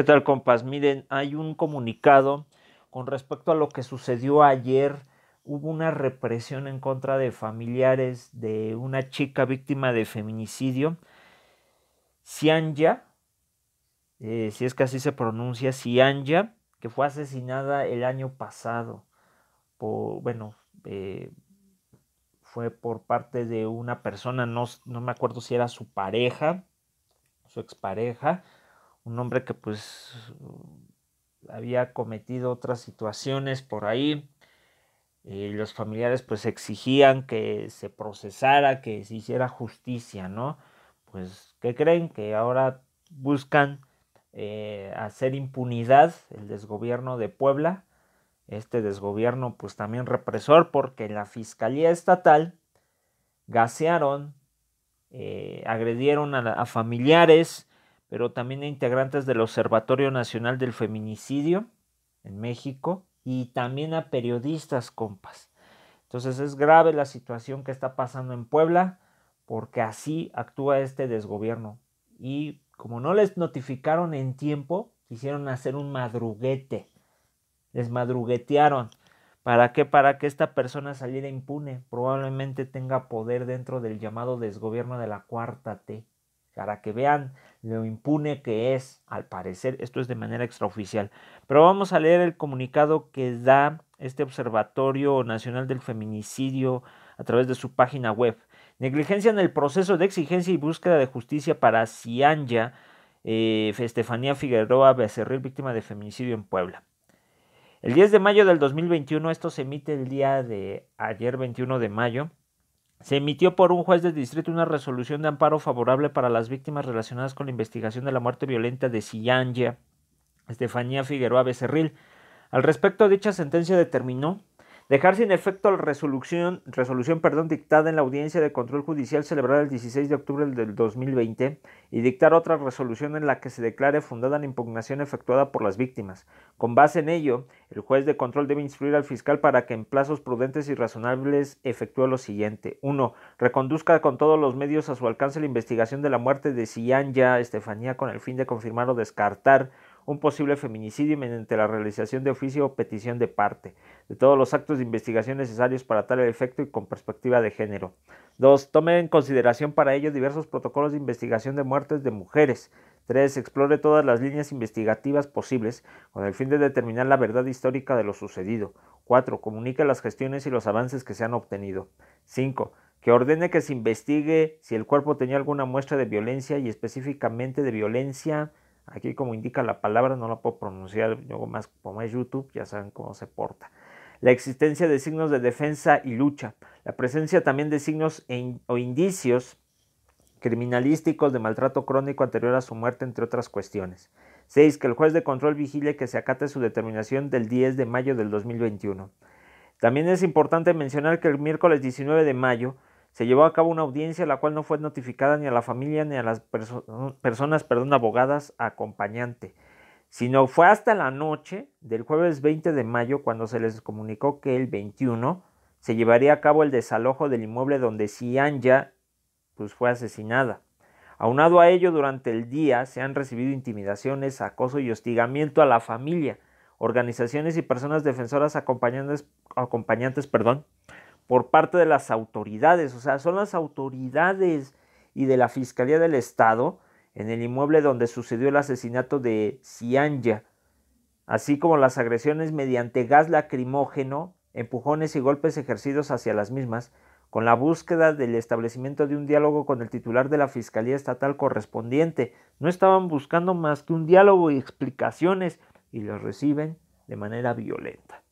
¿Qué tal, compas? Miren, hay un comunicado con respecto a lo que sucedió ayer. Hubo una represión en contra de familiares de una chica víctima de feminicidio. Xianja, eh, si es que así se pronuncia, Xianja, que fue asesinada el año pasado. bueno, eh, fue por parte de una persona, no, no me acuerdo si era su pareja, su expareja un hombre que pues había cometido otras situaciones por ahí. Eh, y los familiares pues exigían que se procesara, que se hiciera justicia, ¿no? Pues, ¿qué creen? Que ahora buscan eh, hacer impunidad el desgobierno de Puebla, este desgobierno pues también represor, porque la Fiscalía Estatal gasearon, eh, agredieron a familiares, pero también integrantes del Observatorio Nacional del Feminicidio en México y también a periodistas, compas. Entonces es grave la situación que está pasando en Puebla porque así actúa este desgobierno. Y como no les notificaron en tiempo, quisieron hacer un madruguete. Les madruguetearon. ¿Para qué? Para que esta persona saliera impune. Probablemente tenga poder dentro del llamado desgobierno de la cuarta T para que vean lo impune que es, al parecer, esto es de manera extraoficial. Pero vamos a leer el comunicado que da este Observatorio Nacional del Feminicidio a través de su página web. Negligencia en el proceso de exigencia y búsqueda de justicia para Cianya eh, Estefanía Figueroa Becerril, víctima de feminicidio en Puebla. El 10 de mayo del 2021, esto se emite el día de ayer 21 de mayo, se emitió por un juez de distrito una resolución de amparo favorable para las víctimas relacionadas con la investigación de la muerte violenta de Siyanja, Estefanía Figueroa Becerril. Al respecto, dicha sentencia determinó Dejar sin efecto la resolución, perdón, dictada en la audiencia de control judicial celebrada el 16 de octubre del 2020 y dictar otra resolución en la que se declare fundada la impugnación efectuada por las víctimas. Con base en ello, el juez de control debe instruir al fiscal para que en plazos prudentes y razonables efectúe lo siguiente. 1. Reconduzca con todos los medios a su alcance la investigación de la muerte de Ya Estefanía con el fin de confirmar o descartar un posible feminicidio mediante la realización de oficio o petición de parte, de todos los actos de investigación necesarios para tal efecto y con perspectiva de género. 2. Tome en consideración para ello diversos protocolos de investigación de muertes de mujeres. 3. Explore todas las líneas investigativas posibles con el fin de determinar la verdad histórica de lo sucedido. 4. Comunique las gestiones y los avances que se han obtenido. 5 que ordene que se investigue si el cuerpo tenía alguna muestra de violencia y específicamente de violencia Aquí como indica la palabra, no la puedo pronunciar, yo más como más YouTube, ya saben cómo se porta. La existencia de signos de defensa y lucha. La presencia también de signos o indicios criminalísticos de maltrato crónico anterior a su muerte, entre otras cuestiones. 6. Que el juez de control vigile que se acate su determinación del 10 de mayo del 2021. También es importante mencionar que el miércoles 19 de mayo se llevó a cabo una audiencia la cual no fue notificada ni a la familia ni a las personas, perdón, abogadas acompañante, sino fue hasta la noche del jueves 20 de mayo cuando se les comunicó que el 21 se llevaría a cabo el desalojo del inmueble donde Cianya pues, fue asesinada. Aunado a ello, durante el día se han recibido intimidaciones, acoso y hostigamiento a la familia, organizaciones y personas defensoras acompañantes, acompañantes perdón, por parte de las autoridades, o sea, son las autoridades y de la Fiscalía del Estado en el inmueble donde sucedió el asesinato de Cianja, así como las agresiones mediante gas lacrimógeno, empujones y golpes ejercidos hacia las mismas, con la búsqueda del establecimiento de un diálogo con el titular de la Fiscalía Estatal correspondiente. No estaban buscando más que un diálogo y explicaciones y los reciben de manera violenta.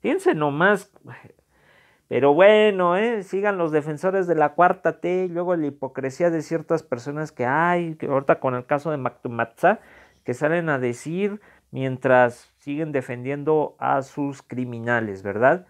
Fíjense nomás pero bueno, ¿eh? sigan los defensores de la cuarta T, luego la hipocresía de ciertas personas que hay, que ahorita con el caso de Mactumatza, que salen a decir mientras siguen defendiendo a sus criminales, ¿verdad?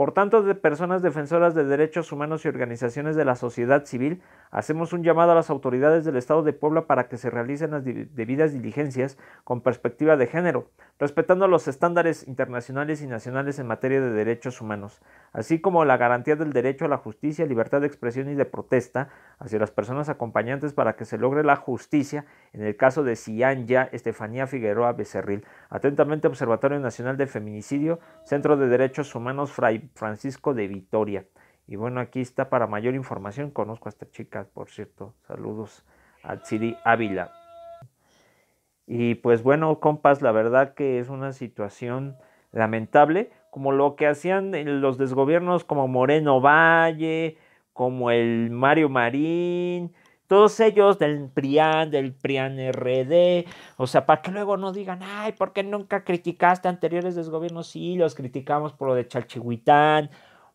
Por tanto, de personas defensoras de derechos humanos y organizaciones de la sociedad civil, hacemos un llamado a las autoridades del Estado de Puebla para que se realicen las debidas diligencias con perspectiva de género, respetando los estándares internacionales y nacionales en materia de derechos humanos, así como la garantía del derecho a la justicia, libertad de expresión y de protesta hacia las personas acompañantes para que se logre la justicia en el caso de Cianya Estefanía Figueroa Becerril. Atentamente, Observatorio Nacional de Feminicidio, Centro de Derechos Humanos Fray Francisco de Vitoria. Y bueno, aquí está para mayor información. Conozco a esta chica, por cierto. Saludos a Siri Ávila. Y pues bueno, compas, la verdad que es una situación lamentable, como lo que hacían los desgobiernos como Moreno Valle, como el Mario Marín, todos ellos del PRIAN, del PRIAN RD, o sea, para que luego no digan, ay, ¿por qué nunca criticaste anteriores desgobiernos? Sí, los criticamos por lo de Chalchihuitán,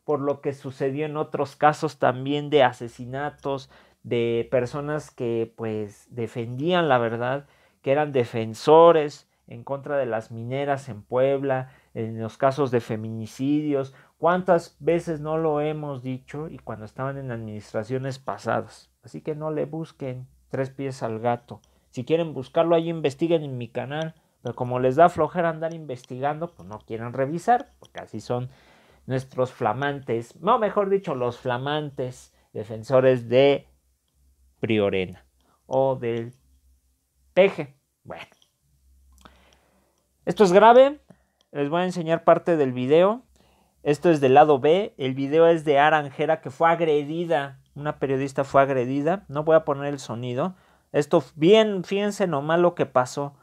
por lo que sucedió en otros casos también de asesinatos de personas que pues defendían la verdad, que eran defensores en contra de las mineras en Puebla, en los casos de feminicidios, cuántas veces no lo hemos dicho y cuando estaban en administraciones pasadas. Así que no le busquen tres pies al gato. Si quieren buscarlo ahí, investiguen en mi canal. Pero como les da flojera andar investigando, pues no quieren revisar, porque así son nuestros flamantes, no mejor dicho, los flamantes defensores de Priorena o del Peje. Bueno, esto es grave. Les voy a enseñar parte del video. Esto es del lado B. El video es de Aranjera que fue agredida una periodista fue agredida. No voy a poner el sonido. Esto, bien, fíjense nomás lo que pasó.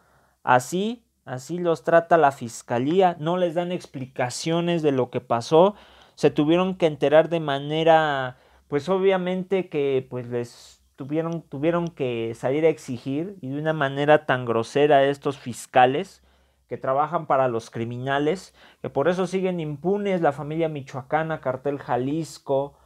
Así, así los trata la fiscalía. No les dan explicaciones de lo que pasó. Se tuvieron que enterar de manera, pues obviamente que pues les tuvieron, tuvieron que salir a exigir y de una manera tan grosera estos fiscales que trabajan para los criminales, que por eso siguen impunes la familia michoacana, cartel Jalisco,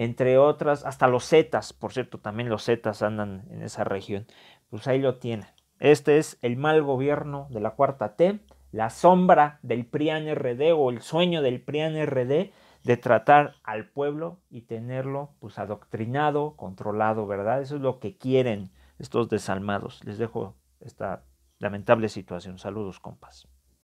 entre otras, hasta los Zetas, por cierto, también los Zetas andan en esa región. Pues ahí lo tienen. Este es el mal gobierno de la cuarta T, la sombra del PRIAN RD o el sueño del PRIAN RD de tratar al pueblo y tenerlo pues adoctrinado, controlado, ¿verdad? Eso es lo que quieren estos desalmados. Les dejo esta lamentable situación. Saludos, compas.